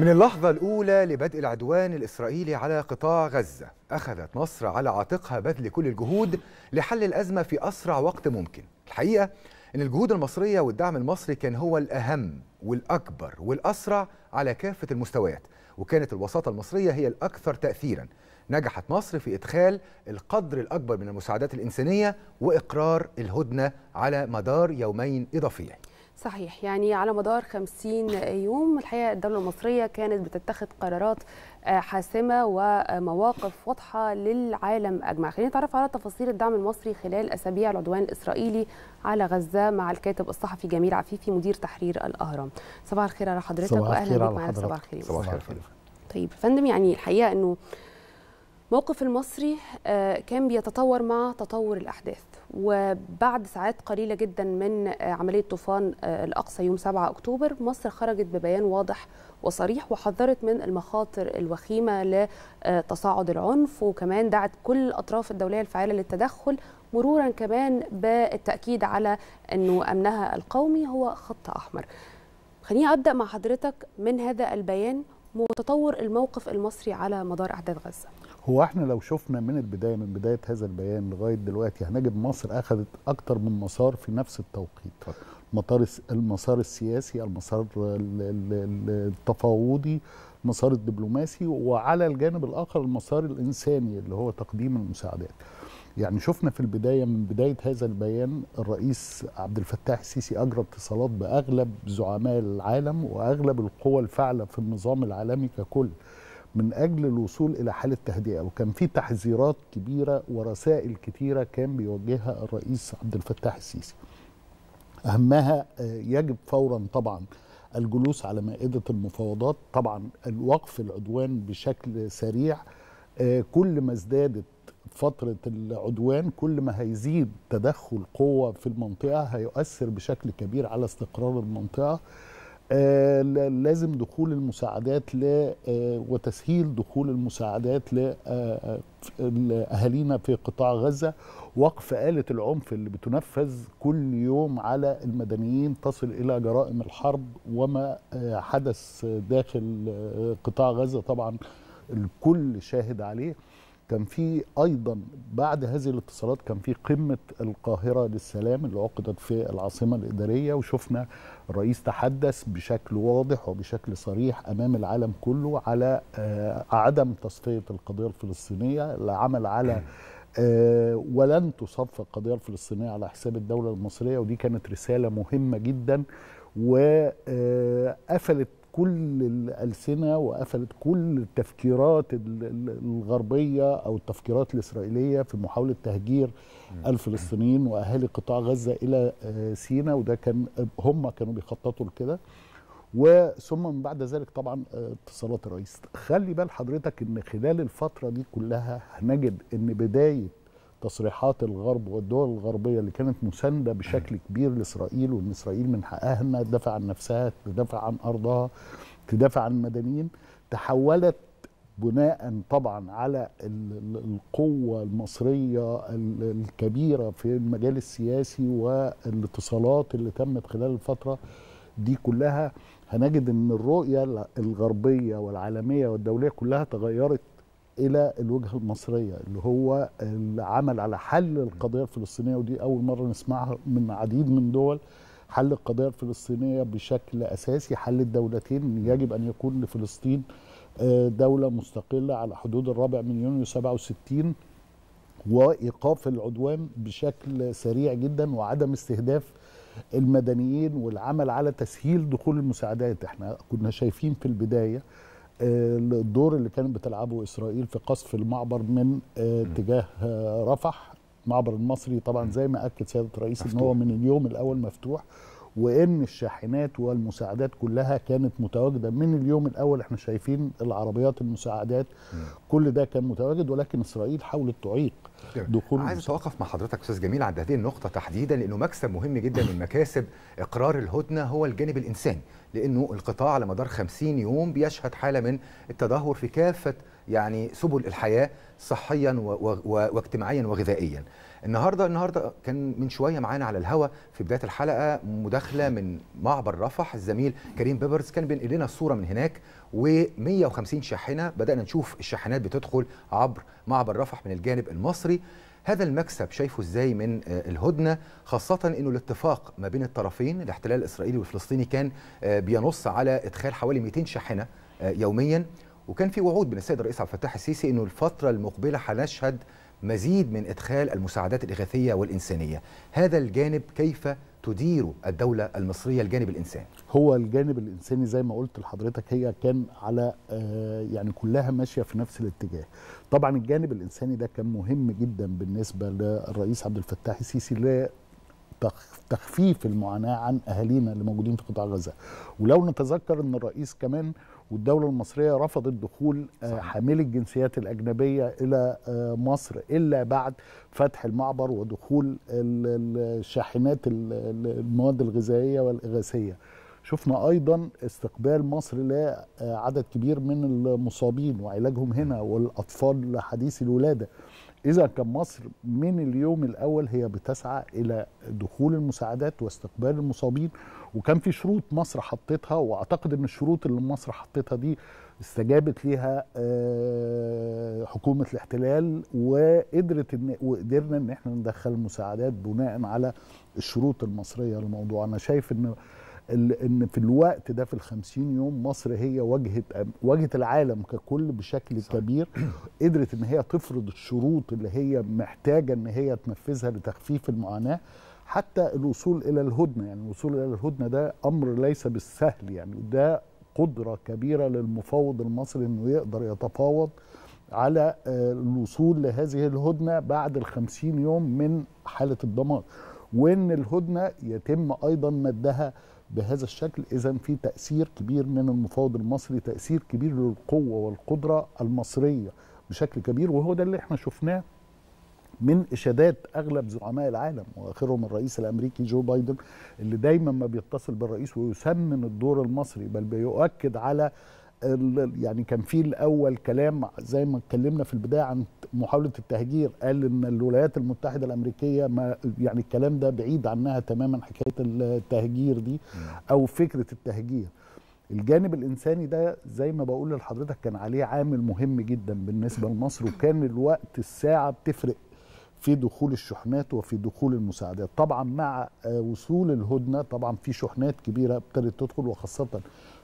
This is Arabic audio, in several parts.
من اللحظة الأولى لبدء العدوان الإسرائيلي على قطاع غزة أخذت مصر على عاتقها بذل كل الجهود لحل الأزمة في أسرع وقت ممكن الحقيقة أن الجهود المصرية والدعم المصري كان هو الأهم والأكبر والأسرع على كافة المستويات وكانت الوساطة المصرية هي الأكثر تأثيرا نجحت مصر في إدخال القدر الأكبر من المساعدات الإنسانية وإقرار الهدنة على مدار يومين إضافيين صحيح يعني على مدار 50 يوم الحقيقه الدوله المصريه كانت بتتخذ قرارات آه، حاسمه ومواقف واضحه للعالم اجمع خلينا نتعرف على تفاصيل الدعم المصري خلال اسابيع العدوان الاسرائيلي على غزه مع الكاتب الصحفي جميل عفيفي مدير تحرير الاهرام صباح الخير على حضرتك واهلا بك معنا صباح الخير صباح الخير طيب فندم يعني الحقيقه انه موقف المصري آه، كان بيتطور مع تطور الاحداث وبعد ساعات قليله جدا من عمليه طوفان آه، الاقصى يوم 7 اكتوبر مصر خرجت ببيان واضح وصريح وحذرت من المخاطر الوخيمه لتصاعد العنف وكمان دعت كل الاطراف الدوليه الفعاله للتدخل مرورا كمان بالتاكيد على انه امنها القومي هو خط احمر خليني ابدا مع حضرتك من هذا البيان وتطور الموقف المصري على مدار احداث غزه هو احنا لو شفنا من البدايه من بدايه هذا البيان لغايه دلوقتي هنجد مصر اخذت اكتر من مسار في نفس التوقيت مطار المسار السياسي المسار التفاوضي المسار الدبلوماسي وعلى الجانب الاخر المسار الانساني اللي هو تقديم المساعدات يعني شفنا في البدايه من بدايه هذا البيان الرئيس عبد الفتاح السيسي اجرى اتصالات باغلب زعماء العالم واغلب القوى الفاعله في النظام العالمي ككل من اجل الوصول الى حاله تهدئه وكان في تحذيرات كبيره ورسائل كثيره كان بيوجهها الرئيس عبد الفتاح السيسي اهمها آه، يجب فورا طبعا الجلوس على مائده المفاوضات طبعا الوقف العدوان بشكل سريع آه، كل ما ازدادت فترة العدوان كل ما هيزيد تدخل قوة في المنطقة هيؤثر بشكل كبير على استقرار المنطقة آه، لازم دخول المساعدات ل آه، وتسهيل دخول المساعدات آه، لأهالينا في قطاع غزة وقف آلة العنف اللي بتنفذ كل يوم على المدنيين تصل إلى جرائم الحرب وما حدث داخل قطاع غزة طبعا الكل شاهد عليه كان في ايضا بعد هذه الاتصالات كان في قمه القاهره للسلام اللي عقدت في العاصمه الاداريه وشفنا الرئيس تحدث بشكل واضح وبشكل صريح امام العالم كله على آه، عدم تصفيه القضيه الفلسطينيه العمل على آه، ولن تصفى القضيه الفلسطينيه على حساب الدوله المصريه ودي كانت رساله مهمه جدا وقفلت آه، كل الألسنة وقفلت كل التفكيرات الغربية أو التفكيرات الإسرائيلية في محاولة تهجير الفلسطينيين وأهالي قطاع غزة إلى آه، سينا وده كان هم كانوا بيخططوا لكده وثم من بعد ذلك طبعا آه، اتصالات الرئيس خلي بال حضرتك ان خلال الفتره دي كلها هنجد ان بدايه تصريحات الغرب والدول الغربية اللي كانت مساندة بشكل كبير لإسرائيل وإن إسرائيل من حقها إنها تدافع عن نفسها تدافع عن أرضها تدافع عن المدنيين تحولت بناء طبعا على القوة المصرية الكبيرة في المجال السياسي والاتصالات اللي تمت خلال الفترة دي كلها هنجد ان الرؤية الغربية والعالمية والدولية كلها تغيرت الى الوجهه المصريه اللي هو العمل على حل القضيه الفلسطينيه ودي اول مره نسمعها من عديد من دول حل القضيه الفلسطينيه بشكل اساسي حل الدولتين يجب ان يكون لفلسطين آه، دوله مستقله على حدود الرابع من يونيو 67 وايقاف العدوان بشكل سريع جدا وعدم استهداف المدنيين والعمل على تسهيل دخول المساعدات احنا كنا شايفين في البدايه الدور اللي كانت بتلعبه اسرائيل في قصف المعبر من اتجاه آه، آه، رفح المعبر المصري طبعا زي ما اكد سياده الرئيس ان هو من اليوم الاول مفتوح وان الشاحنات والمساعدات كلها كانت متواجده من اليوم الاول احنا شايفين العربيات المساعدات كل ده كان متواجد ولكن اسرائيل حاولت تعيق دخول عايز اتوقف مع حضرتك استاذ جميل عند هذه النقطه تحديدا لانه مكسب مهم جدا من مكاسب اقرار الهدنه هو الجانب الانساني لانه القطاع على مدار 50 يوم بيشهد حاله من التدهور في كافه يعني سبل الحياه صحيا واجتماعيا وغذائيا. النهارده النهارده كان من شويه معانا على الهواء في بدايه الحلقه مداخله من معبر رفح الزميل كريم بيبرز كان بينقل لنا الصوره من هناك و150 شاحنه بدانا نشوف الشاحنات بتدخل عبر معبر رفح من الجانب المصري هذا المكسب شايفه ازاي من آه، الهدنه خاصه انه الاتفاق ما بين الطرفين الاحتلال الاسرائيلي والفلسطيني كان آه، بينص على ادخال حوالي 200 شاحنه آه، يوميا وكان في وعود من السيد الرئيس عبد الفتاح السيسي انه الفتره المقبله هنشهد مزيد من ادخال المساعدات الاغاثيه والانسانيه هذا الجانب كيف تديره الدولة المصرية الجانب الإنساني هو الجانب الإنساني زي ما قلت لحضرتك هي كان على آه، يعني كلها ماشية في نفس الاتجاه طبعا الجانب الإنساني ده كان مهم جدا بالنسبة للرئيس عبد الفتاح السيسي تخفيف المعاناة عن أهالينا اللي موجودين في قطاع غزة ولو نتذكر أن الرئيس كمان والدولة المصرية رفضت دخول آه، حاملي الجنسيات الأجنبية إلى آه، مصر إلا بعد فتح المعبر ودخول الشاحنات المواد الغذائية والإغاثية شفنا أيضا استقبال مصر لعدد كبير من المصابين وعلاجهم هنا والأطفال حديثي الولادة إذا كان مصر من اليوم الأول هي بتسعى إلى دخول المساعدات واستقبال المصابين وكان في شروط مصر حطتها واعتقد ان الشروط اللي مصر حطتها دي استجابت ليها آه، حكومه الاحتلال وقدرت ان وقدرنا ان احنا ندخل مساعدات بناء على الشروط المصريه للموضوع انا شايف ان ان في الوقت ده في الخمسين يوم مصر هي واجهت واجهت العالم ككل بشكل صح. كبير قدرت ان هي تفرض الشروط اللي هي محتاجه ان هي تنفذها لتخفيف المعاناه حتى الوصول الى الهدنه يعني الوصول الى الهدنه ده امر ليس بالسهل يعني وده قدره كبيره للمفاوض المصري انه يقدر يتفاوض على آه، الوصول لهذه الهدنه بعد الخمسين يوم من حاله الدمار وان الهدنه يتم ايضا مدها بهذا الشكل اذا في تاثير كبير من المفاوض المصري تاثير كبير للقوه والقدره المصريه بشكل كبير وهو ده اللي احنا شفناه من اشادات اغلب زعماء العالم واخرهم الرئيس الامريكي جو بايدن اللي دايما ما بيتصل بالرئيس ويسمن الدور المصري بل بيؤكد على يعني كان في الاول كلام زي ما اتكلمنا في البدايه عن محاوله التهجير قال ان الولايات المتحده الامريكيه ما يعني الكلام ده بعيد عنها تماما حكايه التهجير دي نعم. او فكره التهجير الجانب الانساني ده زي ما بقول لحضرتك كان عليه عامل مهم جدا بالنسبه لمصر وكان الوقت الساعه بتفرق في دخول الشحنات وفي دخول المساعدات طبعا مع آه، وصول الهدنه طبعا في شحنات كبيره ابتدت تدخل وخاصه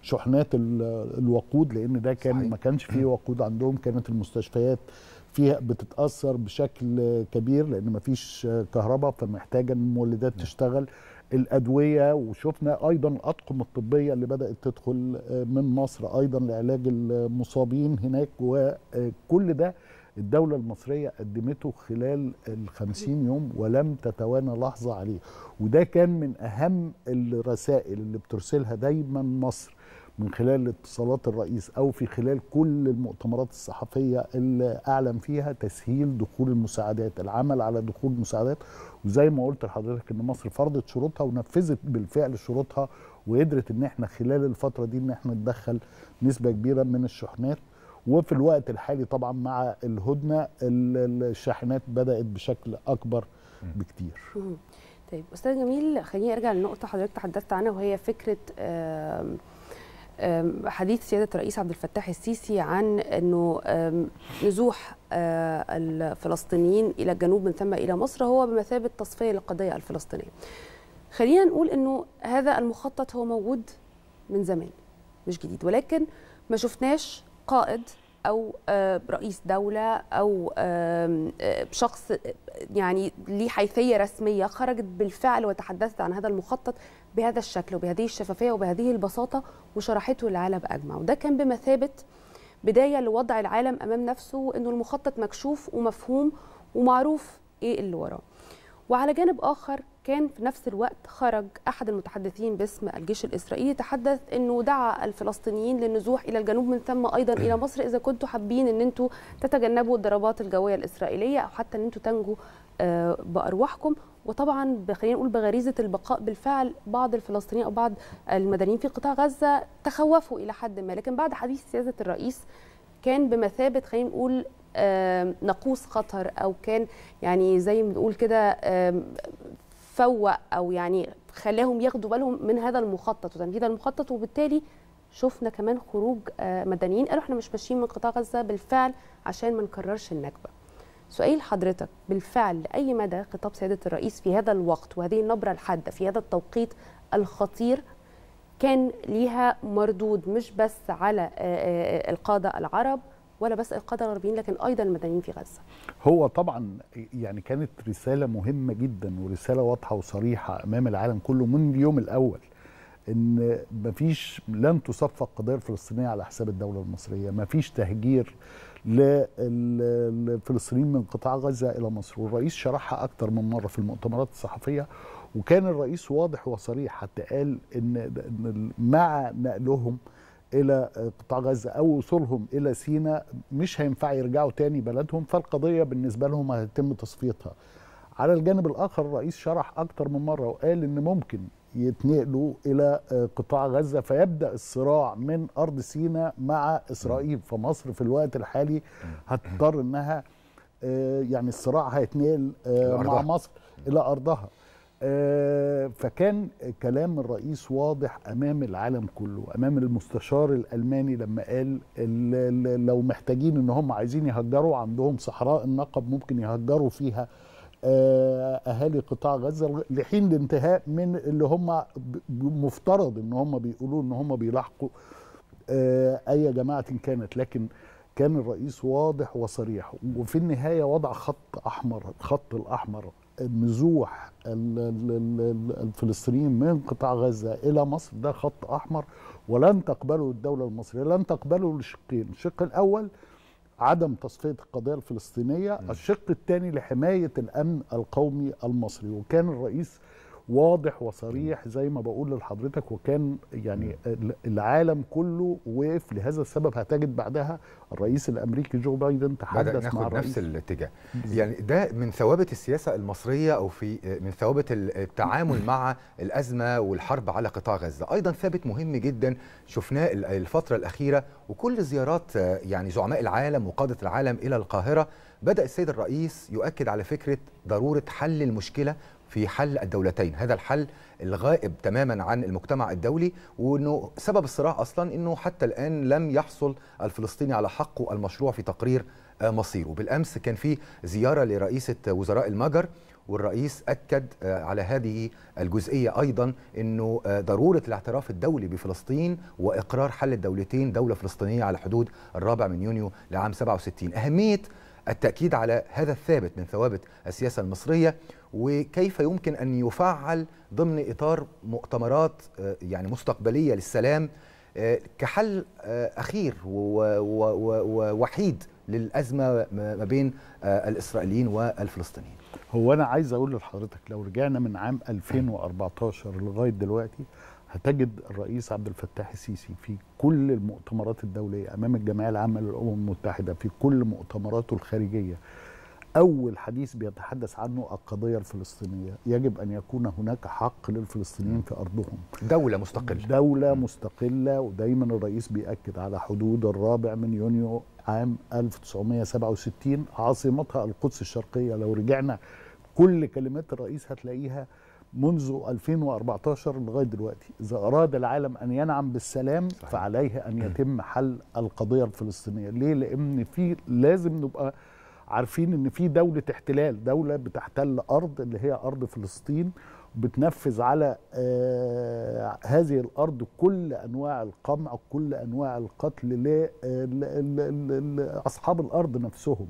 شحنات الوقود لان ده كان صحيح. ما كانش فيه وقود عندهم كانت المستشفيات فيها بتتاثر بشكل كبير لان ما فيش كهرباء فمحتاجه المولدات تشتغل الادويه وشفنا ايضا الاطقم الطبيه اللي بدات تدخل آه، من مصر ايضا لعلاج المصابين هناك وكل ده الدولة المصرية قدمته خلال الخمسين يوم ولم تتوانى لحظة عليه وده كان من أهم الرسائل اللي بترسلها دايما مصر من خلال اتصالات الرئيس او في خلال كل المؤتمرات الصحفيه اللي اعلن فيها تسهيل دخول المساعدات العمل على دخول المساعدات وزي ما قلت لحضرتك ان مصر فرضت شروطها ونفذت بالفعل شروطها وقدرت ان احنا خلال الفتره دي ان احنا ندخل نسبه كبيره من الشحنات وفي الوقت الحالي طبعا مع الهدنه الشاحنات بدات بشكل اكبر بكتير طيب استاذ جميل خليني ارجع لنقطه حضرتك تحدثت عنها وهي فكره حديث سياده الرئيس عبد الفتاح السيسي عن انه نزوح آه، الفلسطينيين الى الجنوب من ثم الى مصر هو بمثابه تصفيه للقضيه الفلسطينيه خلينا نقول انه هذا المخطط هو موجود من زمان مش جديد ولكن ما شفناش قائد او آه، رئيس دوله او آه، شخص يعني ليه حيثيه رسميه خرجت بالفعل وتحدثت عن هذا المخطط بهذا الشكل وبهذه الشفافيه وبهذه البساطه وشرحته للعالم اجمع وده كان بمثابه بدايه لوضع العالم امام نفسه انه المخطط مكشوف ومفهوم ومعروف ايه اللي وراه وعلى جانب اخر كان في نفس الوقت خرج أحد المتحدثين باسم الجيش الإسرائيلي تحدث أنه دعا الفلسطينيين للنزوح إلى الجنوب من ثم أيضا إلى مصر إذا كنتوا حابين أن أنتوا تتجنبوا الضربات الجوية الإسرائيلية أو حتى أن أنتوا تنجوا آه، بأرواحكم وطبعا خلينا نقول بغريزه البقاء بالفعل بعض الفلسطينيين او بعض المدنيين في قطاع غزه تخوفوا الى حد ما لكن بعد حديث سياده الرئيس كان بمثابه خلينا نقول آه، نقوص خطر او كان يعني زي ما بنقول كده فوق او يعني خلاهم ياخدوا بالهم من هذا المخطط وتنفيذ المخطط وبالتالي شفنا كمان خروج آه، مدنيين قالوا احنا مش ماشيين من قطاع غزه بالفعل عشان ما نكررش النكبه. سؤال حضرتك بالفعل لاي مدى خطاب سياده الرئيس في هذا الوقت وهذه النبره الحاده في هذا التوقيت الخطير كان ليها مردود مش بس على آه، آه، القاده العرب ولا بس القاده الغربيين لكن ايضا المدنيين في غزه. هو طبعا يعني كانت رساله مهمه جدا ورساله واضحه وصريحه امام العالم كله من اليوم الاول ان مفيش لن تصفق القضيه الفلسطينيه على حساب الدوله المصريه، مفيش تهجير للفلسطينيين من قطاع غزه الى مصر، والرئيس شرحها اكتر من مره في المؤتمرات الصحفيه وكان الرئيس واضح وصريح حتى قال ان مع نقلهم الى آه، قطاع غزه او وصولهم الى سيناء مش هينفع يرجعوا تاني بلدهم فالقضيه بالنسبه لهم هيتم تصفيتها. على الجانب الاخر الرئيس شرح اكتر من مره وقال ان ممكن يتنقلوا الى آه، قطاع غزه فيبدا الصراع من ارض سيناء مع اسرائيل فمصر في الوقت الحالي هتضطر انها آه، يعني الصراع هيتنقل مع مصر الى ارضها. آه، فكان كلام الرئيس واضح امام العالم كله امام المستشار الالماني لما قال لو محتاجين ان هم عايزين يهجروا عندهم صحراء النقب ممكن يهجروا فيها آه، اهالي قطاع غزه لحين الانتهاء من اللي هم مفترض ان هم بيقولوا ان هم بيلاحقوا آه، اي جماعه كانت لكن كان الرئيس واضح وصريح وفي النهايه وضع خط احمر الخط الاحمر نزوح الفلسطينيين من قطاع غزة إلى مصر ده خط أحمر ولن تقبله الدولة المصرية لن تقبله لشقين الشق الأول عدم تصفية القضية الفلسطينية م. الشق الثاني لحماية الأمن القومي المصري وكان الرئيس واضح وصريح زي ما بقول لحضرتك وكان يعني العالم كله وقف لهذا السبب هتجد بعدها الرئيس الامريكي جو بايدن تحدث مع نفس الاتجاه يعني ده من ثوابت السياسه المصريه او في من ثوابت التعامل مع الازمه والحرب على قطاع غزه ايضا ثابت مهم جدا شفناه الفتره الاخيره وكل زيارات يعني زعماء العالم وقاده العالم الى القاهره بدا السيد الرئيس يؤكد على فكره ضروره حل المشكله في حل الدولتين هذا الحل الغائب تماما عن المجتمع الدولي وانه سبب الصراع اصلا انه حتى الان لم يحصل الفلسطيني على حقه المشروع في تقرير آه، مصيره بالأمس كان في زيارة لرئيسة وزراء المجر والرئيس أكد آه، على هذه الجزئية أيضا أنه آه، ضرورة الاعتراف الدولي بفلسطين وإقرار حل الدولتين دولة فلسطينية على حدود الرابع من يونيو لعام 67 أهمية التأكيد على هذا الثابت من ثوابت السياسة المصرية وكيف يمكن أن يفعل ضمن إطار مؤتمرات يعني مستقبلية للسلام كحل آه، اخير ووحيد للازمه ما بين آه، الاسرائيليين والفلسطينيين هو انا عايز اقول لحضرتك لو رجعنا من عام 2014 لغايه دلوقتي هتجد الرئيس عبد الفتاح السيسي في كل المؤتمرات الدوليه امام الجمعيه العامه للامم المتحده في كل مؤتمراته الخارجيه أول حديث بيتحدث عنه القضية الفلسطينية يجب أن يكون هناك حق للفلسطينيين في أرضهم دولة مستقلة دولة مستقلة ودايما الرئيس بيأكد على حدود الرابع من يونيو عام 1967 عاصمتها القدس الشرقية لو رجعنا كل كلمات الرئيس هتلاقيها منذ 2014 لغاية دلوقتي إذا أراد العالم أن ينعم بالسلام صحيح. فعليه أن يتم حل القضية الفلسطينية ليه؟ لأن في لازم نبقى عارفين ان في دوله احتلال دوله بتحتل ارض اللي هي ارض فلسطين بتنفذ على آه هذه الارض كل انواع القمع كل انواع القتل لاصحاب آه، الارض نفسهم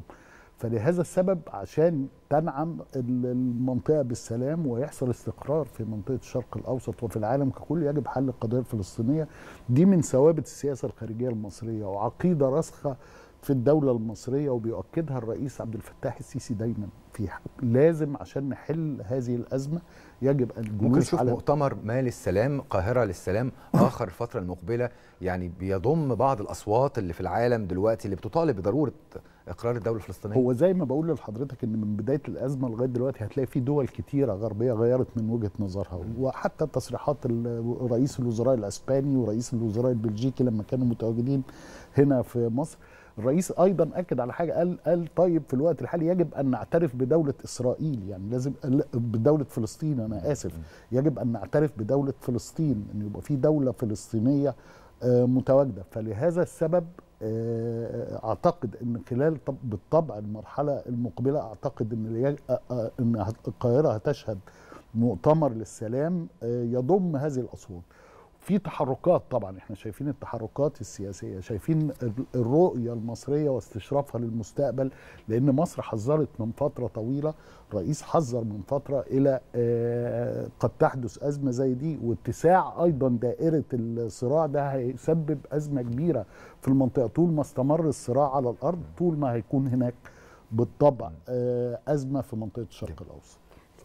فلهذا السبب عشان تنعم المنطقه بالسلام ويحصل استقرار في منطقه الشرق الاوسط وفي العالم ككل يجب حل القضيه الفلسطينيه دي من ثوابت السياسه الخارجيه المصريه وعقيده راسخه في الدوله المصريه وبيؤكدها الرئيس عبد الفتاح السيسي دايما في لازم عشان نحل هذه الازمه يجب ان ممكن نشوف على... مؤتمر ما للسلام قاهره للسلام آه. اخر الفتره المقبله يعني بيضم بعض الاصوات اللي في العالم دلوقتي اللي بتطالب بضروره اقرار الدوله الفلسطينيه هو زي ما بقول لحضرتك ان من بدايه الازمه لغايه دلوقتي هتلاقي في دول كتيره غربيه غيرت من وجهه نظرها وحتى تصريحات رئيس الوزراء الاسباني ورئيس الوزراء البلجيكي لما كانوا متواجدين هنا في مصر الرئيس ايضا اكد على حاجه قال قال طيب في الوقت الحالي يجب ان نعترف بدوله اسرائيل يعني لازم بدوله فلسطين انا اسف يجب ان نعترف بدوله فلسطين ان يبقى في دوله فلسطينيه آه، متواجده فلهذا السبب آه، آه، اعتقد ان خلال بالطبع المرحله المقبله اعتقد ان ان القاهره هتشهد مؤتمر للسلام يضم هذه الاصوات في تحركات طبعا احنا شايفين التحركات السياسيه شايفين الرؤيه المصريه واستشرافها للمستقبل لان مصر حذرت من فتره طويله رئيس حذر من فتره الى آه، قد تحدث ازمه زي دي واتساع ايضا دائره الصراع ده هيسبب ازمه كبيره في المنطقه طول ما استمر الصراع على الارض طول ما هيكون هناك بالطبع آه، ازمه في منطقه الشرق الاوسط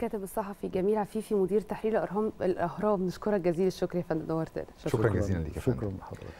الكاتب الصحفي جميل عفيفي مدير تحرير الاهرام نشكرك جزيل الشكر يا فندم نورتنا شكرا, شكرا جزيلا لك شكرا لحضرتك